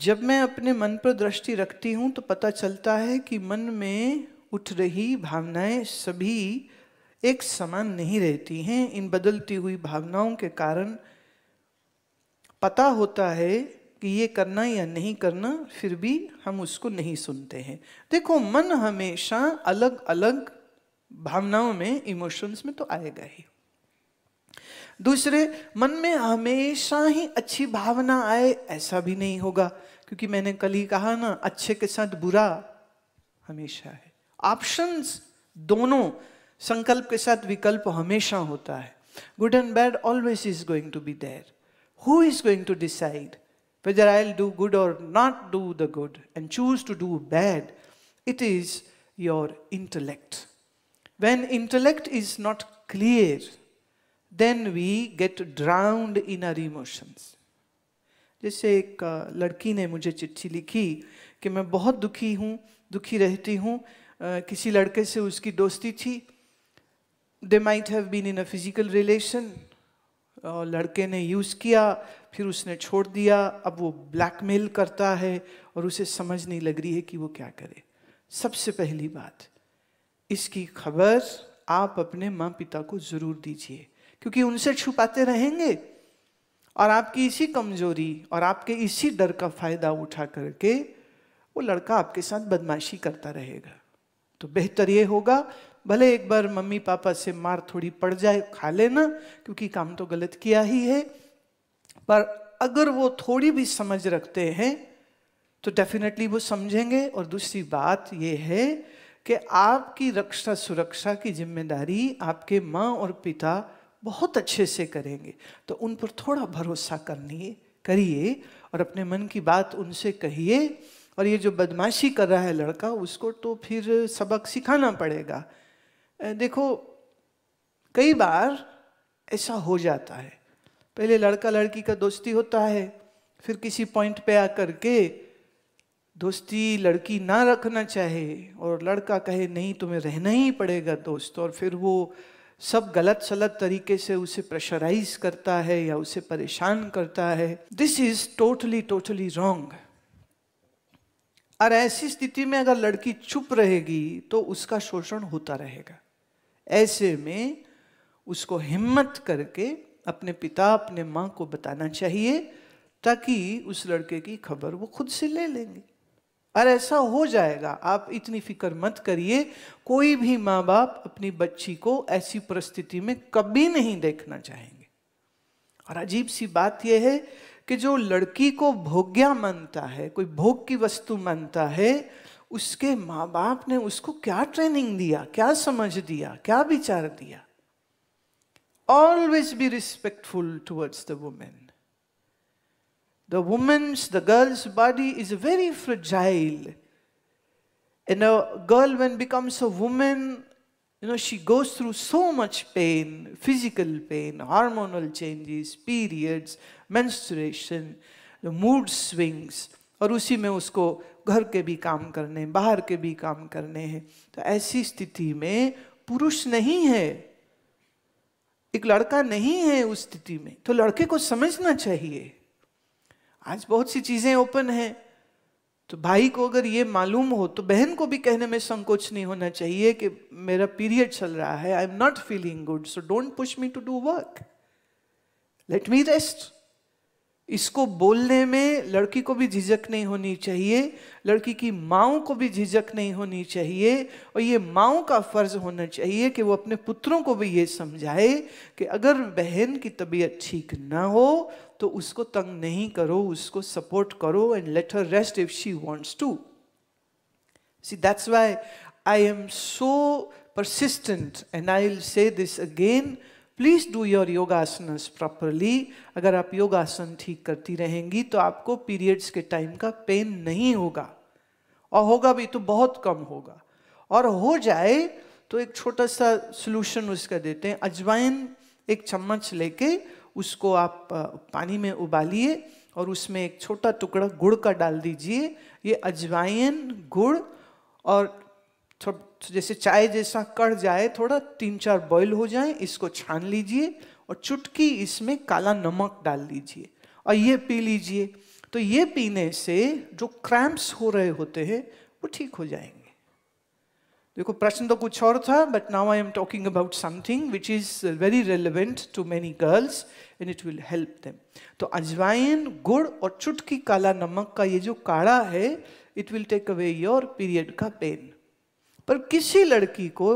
जब मैं अपने मन पर दृष्टि रखती हूँ तो पता चलता है कि मन में उठ रही भावनाएं सभी एक समान नहीं रहती हैं इन बदलती हुई भावनाओं के कारण पता होता है कि ये करना या नहीं करना फिर भी हम उसको नहीं सुनते हैं देखो मन हमेशा अलग अलग भावनाओं में इमोशंस में तो आएगा ही दूसरे मन में हमेशा ही अच्छी भावना आए ऐसा भी नहीं होगा क्योंकि मैंने कल ही कहा ना अच्छे के साथ बुरा हमेशा है ऑप्शंस दोनों संकल्प के साथ विकल्प हमेशा होता है good and bad always is going to be there who is going to decide whether I do good और not do the good and choose to do bad it is your intellect when intellect is not clear then we get drowned in our emotions जैसे एक लड़की ने मुझे चिट्ठी लिखी कि मैं बहुत दुखी हूँ दुखी रहती हूँ किसी लड़के से उसकी दोस्ती थी they might have been in a physical relation और लड़के ने यूज़ किया फिर उसने छोड़ दिया अब वो ब्लैकमेल करता है और उसे समझ नहीं लग रही है कि वो क्या करे सबसे पहली बात इसकी खबर आप अपने माँ पिता को ज़रूर दीजिए क्योंकि उनसे छुपाते रहेंगे और आपकी इसी कमजोरी और आपके इसी डर का फायदा उठा करके वो लड़का आपके साथ बदमाशी करता रहेगा तो बेहतर ये होगा भले एक बार मम्मी पापा से मार थोड़ी पड़ जाए खा लेना क्योंकि काम तो गलत किया ही है पर अगर वो थोड़ी भी समझ रखते हैं तो डेफिनेटली वो समझेंगे और दूसरी बात ये है कि आपकी रक्षा सुरक्षा की जिम्मेदारी आपके माँ और पिता बहुत अच्छे से करेंगे तो उन पर थोड़ा भरोसा करनी करिए और अपने मन की बात उनसे कहिए और ये जो बदमाशी कर रहा है लड़का उसको तो फिर सबक सिखाना पड़ेगा देखो कई बार ऐसा हो जाता है पहले लड़का लड़की का दोस्ती होता है फिर किसी पॉइंट पे आकर के दोस्ती लड़की ना रखना चाहे और लड़का कहे नहीं तुम्हें रहना ही पड़ेगा दोस्त और फिर वो सब गलत सलत तरीके से उसे प्रेशराइज करता है या उसे परेशान करता है this is totally totally wrong और ऐसी स्थिति में अगर लड़की चुप रहेगी तो उसका शोषण होता रहेगा ऐसे में उसको हिम्मत करके अपने पिता अपने माँ को बताना चाहिए ताकि उस लड़के की खबर वो खुद से ले लेंगे और ऐसा हो जाएगा आप इतनी फिक्र मत करिए कोई भी माँ बाप अपनी बच्ची को ऐसी परिस्थिति में कभी नहीं देखना चाहेंगे और अजीब सी बात यह है कि जो लड़की को भोग्या मानता है कोई भोग की वस्तु मानता है उसके माँ बाप ने उसको क्या ट्रेनिंग दिया क्या समझ दिया क्या विचार दिया always be respectful towards the women The woman's, the girl's body is very fragile. And a girl, when becomes a woman, you know, she goes through so much pain physical pain, hormonal changes, periods, menstruation, the mood swings. और उसी में उसको घर के भी काम करने बाहर के भी काम करने हैं तो ऐसी स्थिति में पुरुष नहीं है एक लड़का नहीं है उस स्थिति में तो लड़के को समझना चाहिए आज बहुत सी चीजें ओपन हैं तो भाई को अगर ये मालूम हो तो बहन को भी कहने में संकोच नहीं होना चाहिए कि मेरा पीरियड चल रहा है I am not feeling good so don't push me to do work let me rest इसको बोलने में लड़की को भी झिझक नहीं होनी चाहिए लड़की की माओ को भी झिझक नहीं होनी चाहिए और ये माओ का फर्ज होना चाहिए कि वो अपने पुत्रों को भी ये समझाए कि अगर बहन की तबीयत ठीक ना हो तो उसको तंग नहीं करो उसको सपोर्ट करो and let her rest if she wants to see that's why I am so persistent and I say this again please do your yogasana properly अगर आप योगासन ठीक करती रहेंगी तो आपको पीरियड्स के टाइम का पेन नहीं होगा और होगा भी तो बहुत कम होगा और हो जाए तो एक छोटा सा सोल्यूशन उसका देते हैं अजवाइन एक चम्मच लेके उसको आप पानी में उबालिए और उसमें एक छोटा टुकड़ा गुड़ का डाल दीजिए ये अजवाइन गुड़ और जैसे चाय जैसा कड़ जाए थोड़ा तीन चार बॉईल हो जाए इसको छान लीजिए और चुटकी इसमें काला नमक डाल लीजिए और ये पी लीजिए तो ये पीने से जो क्रैम्प्स हो रहे होते हैं वो ठीक हो जाएंगे देखो प्रश्न तो कुछ और था but now I am talking about something which is very relevant to many girls and it will help them तो अजवाइन गुड़ और चुटकी काला नमक का ये जो काढ़ा है it will take away your period का पेन पर किसी लड़की को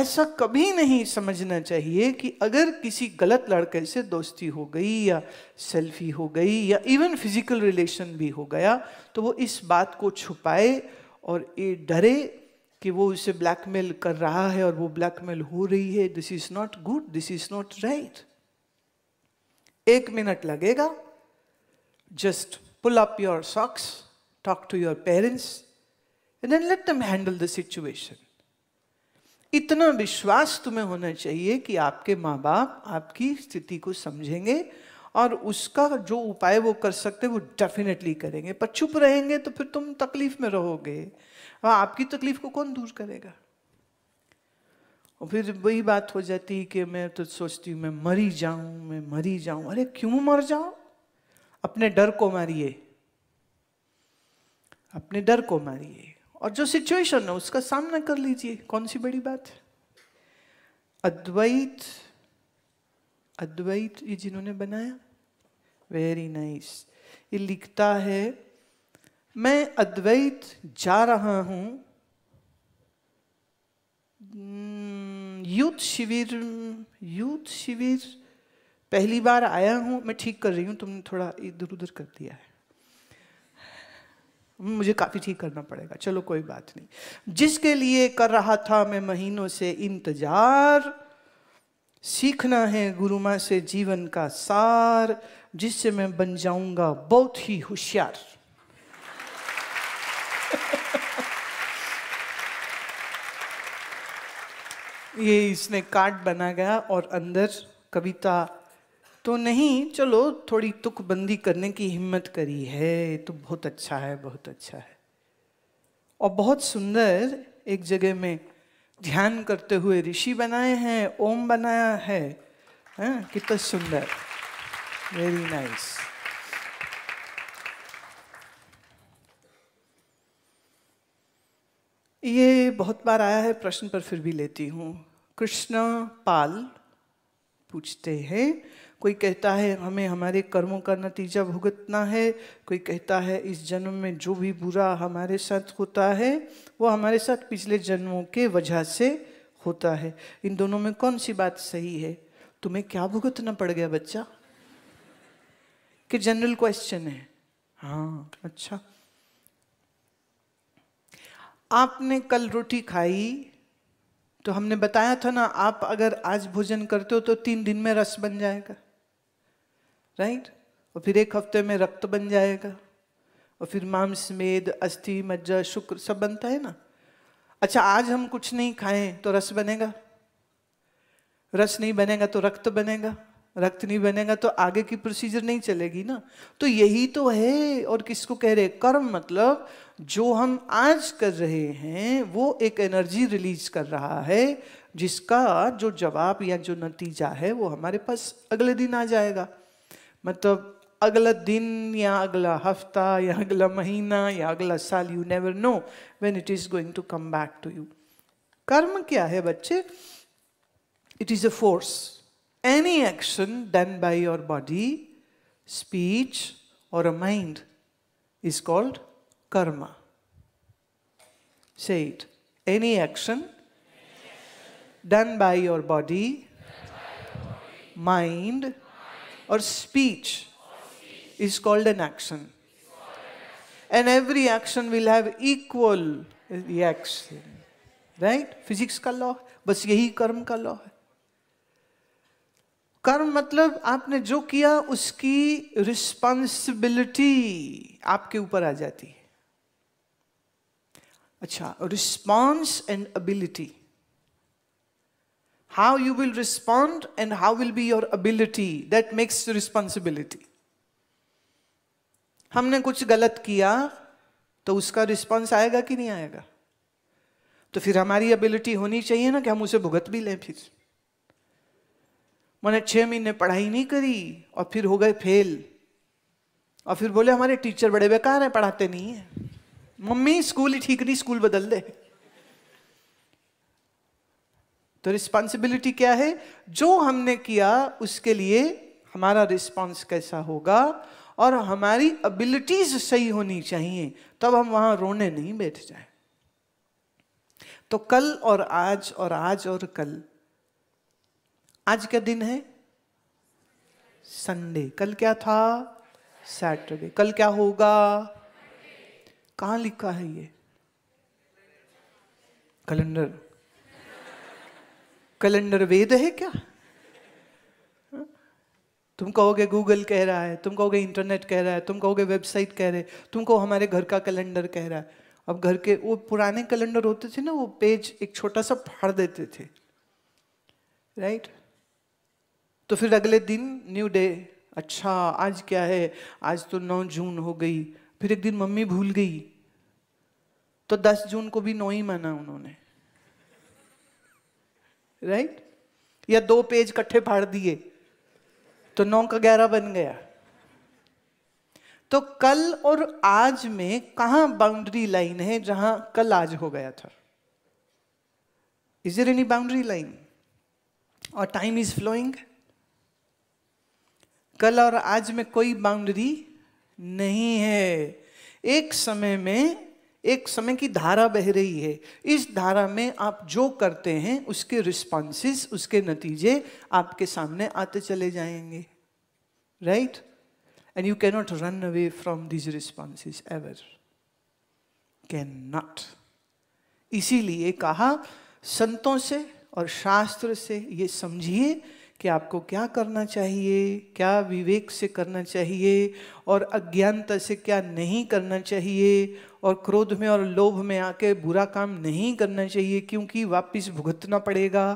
ऐसा कभी नहीं समझना चाहिए कि अगर किसी गलत लड़के से दोस्ती हो गई या सेल्फी हो गई या इवन फिजिकल रिलेशन भी हो गया तो वो इस बात को छुपाए और ये डरे कि वो उसे ब्लैकमेल कर रहा है और वो ब्लैकमेल हो रही है this is not good this is not right एक मिनट लगेगा just pull up your socks talk to your parents and then let them handle the situation इतना विश्वास तुम्हें होना चाहिए कि आपके माँ बाप आपकी स्थिति को समझेंगे और उसका जो उपाय वो कर सकते हैं वो डेफिनेटली करेंगे पर चुप रहेंगे तो फिर तुम तकलीफ में रहोगे और हाँ, आपकी तकलीफ को कौन दूर करेगा और फिर वही बात हो जाती है कि मैं तो सोचती हूँ मैं मरी जाऊं मैं मरी जाऊं अरे क्यों मर जाऊं अपने डर को मारिए अपने डर को मारिए और जो सिचुएशन है उसका सामना कर लीजिए कौन सी बड़ी बात है अद्वैत अद्वैत ये जिन्होंने बनाया वेरी नाइस ये लिखता है मैं अद्वैत जा रहा हूं हम्म, यूथ शिविर यूथ शिविर पहली बार आया हूं मैं ठीक कर रही हूं तुमने थोड़ा इधर उधर कर दिया है मुझे काफ़ी ठीक करना पड़ेगा चलो कोई बात नहीं जिसके लिए कर रहा था मैं महीनों से इंतजार सीखना है गुरुमा से जीवन का सार जिससे मैं बन जाऊंगा बहुत ही होशियार ये इसने कार्ड बना गया और अंदर कविता तो नहीं चलो थोड़ी तुकबंदी करने की हिम्मत करी है तो बहुत अच्छा है बहुत अच्छा है और बहुत सुंदर एक जगह में ध्यान करते हुए ऋषि बनाए हैं ओम बनाया है, है? हाँ, कितना सुंदर वेरी नाइस ये बहुत बार आया है प्रश्न पर फिर भी लेती हूँ कृष्ण पाल पूछते हैं कोई कहता है हमें हमारे कर्मों का नतीजा भुगतना है कोई कहता है इस जन्म में जो भी बुरा हमारे साथ होता है वो हमारे साथ पिछले जन्मों के वजह से होता है इन दोनों में कौन सी बात सही है तुम्हें क्या भुगतना पड़ गया बच्चा कि जनरल क्वेश्चन है हाँ अच्छा आपने कल रोटी खाई तो हमने बताया था ना आप अगर आज भोजन करते हो तो तीन दिन में रस बन जाएगा राइट और फिर एक हफ्ते में रक्त बन जाएगा और फिर मांस मेद अस्थि मज्जा शुक्र सब बनता है ना अच्छा आज हम कुछ नहीं खाएं तो रस बनेगा रस नहीं बनेगा तो रक्त बनेगा रक्त नहीं बनेगा तो आगे की प्रोसीजर नहीं चलेगी ना तो यही तो है और किसको कह रहे कर्म मतलब जो हम आज कर रहे हैं वो एक एनर्जी रिलीज कर रहा है जिसका जो जवाब या जो नतीजा है वो हमारे पास अगले दिन आ जाएगा मतलब अगला दिन या अगला हफ्ता या अगला महीना या अगला साल you never know when it is going to come back to you कर्म क्या है बच्चे it is a force any action done by your body, speech, or a mind is called karma. Say it. Any action, any action done by your body, by your body mind, mind, or speech, or speech is, called is called an action. And every action will have equal reaction. right? Physics' का But बस यही karma का law कर्म मतलब आपने जो किया उसकी रिस्पॉन्सिबिलिटी आपके ऊपर आ जाती है अच्छा response and ability how you will respond and how will be your ability that makes responsibility हमने कुछ गलत किया तो उसका रिस्पॉन्स आएगा कि नहीं आएगा तो फिर हमारी एबिलिटी होनी चाहिए ना कि हम उसे भुगत भी लें फिर मैंने छह महीने पढ़ाई नहीं करी और फिर हो गए फेल और फिर बोले हमारे टीचर बड़े बेकार हैं पढ़ाते नहीं है मम्मी स्कूल ही ठीक नहीं स्कूल बदल दे तो रिस्पॉन्सिबिलिटी क्या है जो हमने किया उसके लिए हमारा रिस्पॉन्स कैसा होगा और हमारी एबिलिटीज सही होनी चाहिए तब हम वहां रोने नहीं बैठ जाए तो कल और आज और आज और कल आज का दिन है संडे कल क्या था सैटरडे कल क्या होगा कहा लिखा है ये कैलेंडर कैलेंडर वेद है क्या हाँ? तुम कहोगे गूगल कह रहा है तुम कहोगे इंटरनेट कह रहा है तुम कहोगे वेबसाइट कह रहे तुम कहो हमारे घर का कैलेंडर कह रहा है अब घर के वो पुराने कैलेंडर होते थे ना वो पेज एक छोटा सा फाड़ देते थे राइट right? तो फिर अगले दिन न्यू डे अच्छा आज क्या है आज तो नौ जून हो गई फिर एक दिन मम्मी भूल गई तो दस जून को भी नौ ही माना उन्होंने राइट right? या दो पेज कट्ठे फाड़ दिए तो नौ का ग्यारह बन गया तो कल और आज में कहा बाउंड्री लाइन है जहां कल आज हो गया था इज इनी एनी बाउंड्री लाइन और टाइम इज फ्लोइंग कल और आज में कोई बाउंड्री नहीं है एक समय में एक समय की धारा बह रही है इस धारा में आप जो करते हैं उसके रिस्पॉन्सेस उसके नतीजे आपके सामने आते चले जाएंगे right and you cannot run away from these responses ever can not इसीलिए कहा संतों से और शास्त्र से ये समझिए कि आपको क्या करना चाहिए क्या विवेक से करना चाहिए और अज्ञानता से क्या नहीं करना चाहिए और क्रोध में और लोभ में आके बुरा काम नहीं करना चाहिए क्योंकि वापस भुगतना पड़ेगा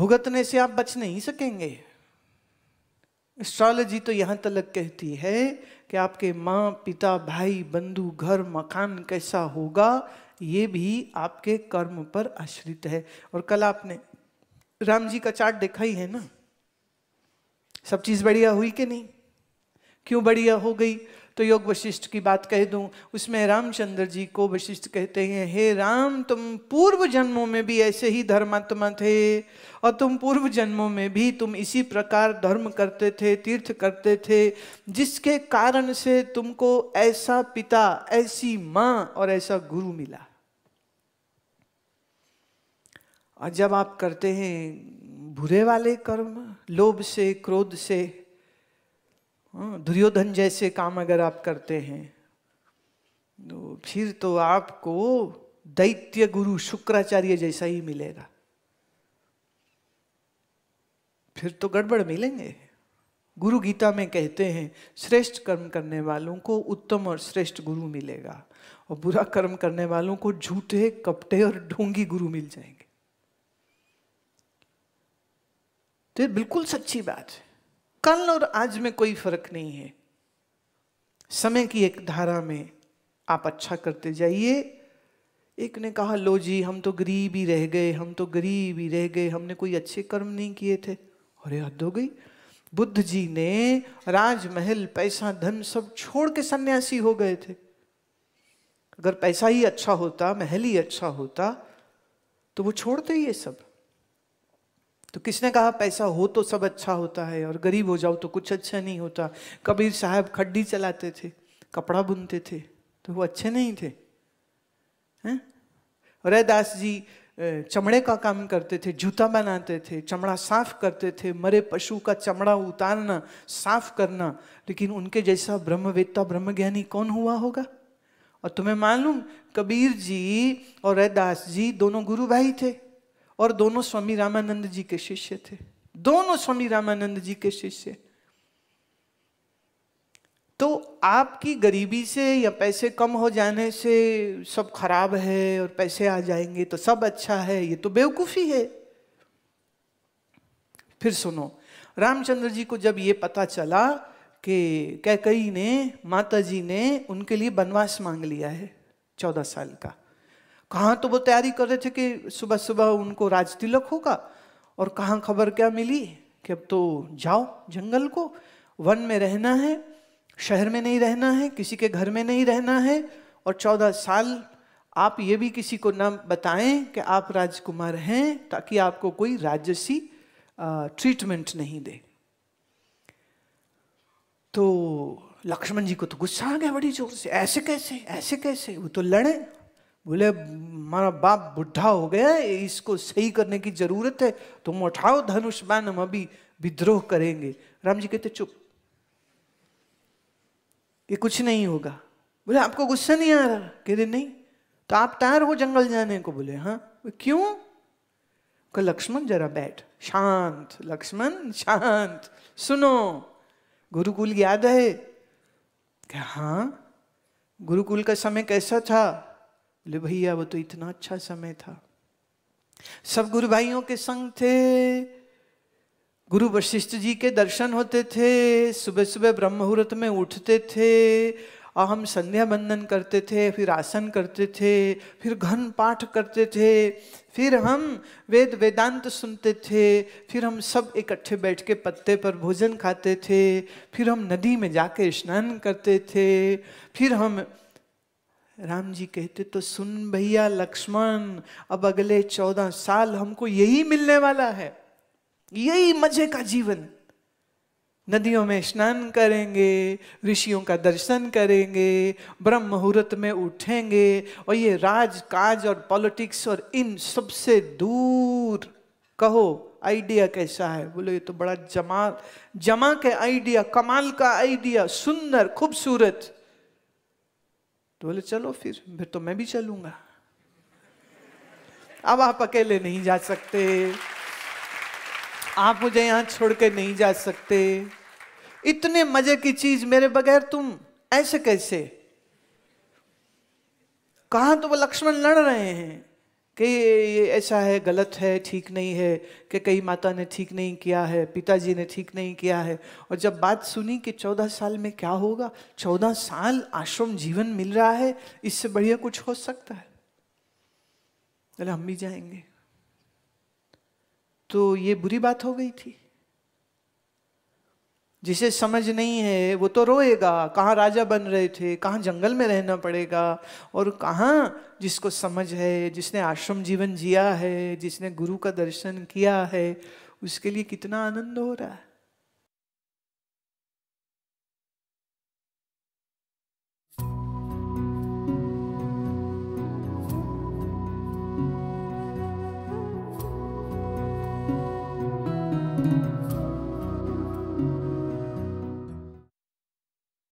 भुगतने से आप बच नहीं सकेंगे एस्ट्रोलॉजी तो यहाँ तलक कहती है कि आपके माँ पिता भाई बंधु घर मकान कैसा होगा ये भी आपके कर्म पर आश्रित है और कल आपने राम जी का चार्ट देखा ही है ना सब चीज बढ़िया हुई कि नहीं क्यों बढ़िया हो गई तो योग वशिष्ठ की बात कह दूं उसमें रामचंद्र जी को वशिष्ठ कहते हैं हे राम तुम पूर्व जन्मों में भी ऐसे ही धर्मात्मा थे और तुम पूर्व जन्मों में भी तुम इसी प्रकार धर्म करते थे तीर्थ करते थे जिसके कारण से तुमको ऐसा पिता ऐसी माँ और ऐसा गुरु मिला और जब आप करते हैं बुरे वाले कर्म लोभ से क्रोध से हाँ, दुर्योधन जैसे काम अगर आप करते हैं तो फिर तो आपको दैत्य गुरु शुक्राचार्य जैसा ही मिलेगा फिर तो गड़बड़ मिलेंगे गुरु गीता में कहते हैं श्रेष्ठ कर्म करने वालों को उत्तम और श्रेष्ठ गुरु मिलेगा और बुरा कर्म करने वालों को झूठे कपटे और ढोंगी गुरु मिल जाएंगे तो ये बिल्कुल सच्ची बात है कल और आज में कोई फर्क नहीं है समय की एक धारा में आप अच्छा करते जाइए एक ने कहा लो जी हम तो गरीब ही रह गए हम तो गरीब ही रह गए हमने कोई अच्छे कर्म नहीं किए थे अरे हद हो गई बुद्ध जी ने राजमहल पैसा धन सब छोड़ के सन्यासी हो गए थे अगर पैसा ही अच्छा होता महल ही अच्छा होता तो वो छोड़ते ये सब तो किसने कहा पैसा हो तो सब अच्छा होता है और गरीब हो जाओ तो कुछ अच्छा नहीं होता कबीर साहब खड्डी चलाते थे कपड़ा बुनते थे तो वो अच्छे नहीं थे हैं रैदास जी चमड़े का काम करते थे जूता बनाते थे चमड़ा साफ करते थे मरे पशु का चमड़ा उतारना साफ करना लेकिन उनके जैसा ब्रह्मवेत्ता ब्रह्मज्ञानी कौन हुआ होगा और तुम्हें मालूम कबीर जी और रैदास जी दोनों गुरु भाई थे और दोनों स्वामी रामानंद जी के शिष्य थे दोनों स्वामी रामानंद जी के शिष्य तो आपकी गरीबी से या पैसे कम हो जाने से सब खराब है और पैसे आ जाएंगे तो सब अच्छा है ये तो बेवकूफ़ी है फिर सुनो रामचंद्र जी को जब ये पता चला कि कैकई ने माता जी ने उनके लिए बनवास मांग लिया है चौदह साल का कहाँ तो वो तैयारी कर रहे थे कि सुबह सुबह उनको राज तिलक होगा और कहाँ खबर क्या मिली कि अब तो जाओ जंगल को वन में रहना है शहर में नहीं रहना है किसी के घर में नहीं रहना है और चौदह साल आप ये भी किसी को ना बताएं कि आप राजकुमार हैं ताकि आपको कोई राजसी ट्रीटमेंट नहीं दे तो लक्ष्मण जी को तो गुस्सा आ गया बड़ी जोर से ऐसे कैसे ऐसे कैसे वो तो लड़े बोले मारा बाप बुढ़ा हो गया है इसको सही करने की जरूरत है तुम उठाओ धनुष बाण हम अभी विद्रोह करेंगे राम जी कहते चुप ये कुछ नहीं होगा बोले आपको गुस्सा नहीं आ रहा कहते नहीं तो आप तैयार हो जंगल जाने को बोले हाँ क्यों कह लक्ष्मण जरा बैठ शांत लक्ष्मण शांत सुनो गुरुकुल याद है हाँ गुरुकुल का समय कैसा था बोले भैया वो तो इतना अच्छा समय था सब गुरु भाइयों के संग थे गुरु वशिष्ठ जी के दर्शन होते थे सुबह सुबह ब्रह्म मुहूर्त में उठते थे और हम संध्या बंदन करते थे फिर आसन करते थे फिर घन पाठ करते थे फिर हम वेद वेदांत सुनते थे फिर हम सब इकट्ठे बैठ के पत्ते पर भोजन खाते थे फिर हम नदी में जाके स्नान करते थे फिर हम राम जी कहते तो सुन भैया लक्ष्मण अब अगले चौदह साल हमको यही मिलने वाला है यही मजे का जीवन नदियों में स्नान करेंगे ऋषियों का दर्शन करेंगे ब्रह्म मुहूर्त में उठेंगे और ये राज काज और पॉलिटिक्स और इन सबसे दूर कहो आइडिया कैसा है बोलो ये तो बड़ा जमा जमा के आइडिया कमाल का आइडिया सुंदर खूबसूरत तो बोले चलो फिर फिर तो मैं भी चलूंगा अब आप अकेले नहीं जा सकते आप मुझे यहां छोड़ के नहीं जा सकते इतने मजे की चीज मेरे बगैर तुम ऐसे कैसे कहा तो वो लक्ष्मण लड़ रहे हैं कि ये ऐसा है गलत है ठीक नहीं है कि कहीं माता ने ठीक नहीं किया है पिताजी ने ठीक नहीं किया है और जब बात सुनी कि चौदह साल में क्या होगा चौदह साल आश्रम जीवन मिल रहा है इससे बढ़िया कुछ हो सकता है अरे हम भी जाएंगे तो ये बुरी बात हो गई थी जिसे समझ नहीं है वो तो रोएगा कहाँ राजा बन रहे थे कहाँ जंगल में रहना पड़ेगा और कहाँ जिसको समझ है जिसने आश्रम जीवन जिया है जिसने गुरु का दर्शन किया है उसके लिए कितना आनंद हो रहा है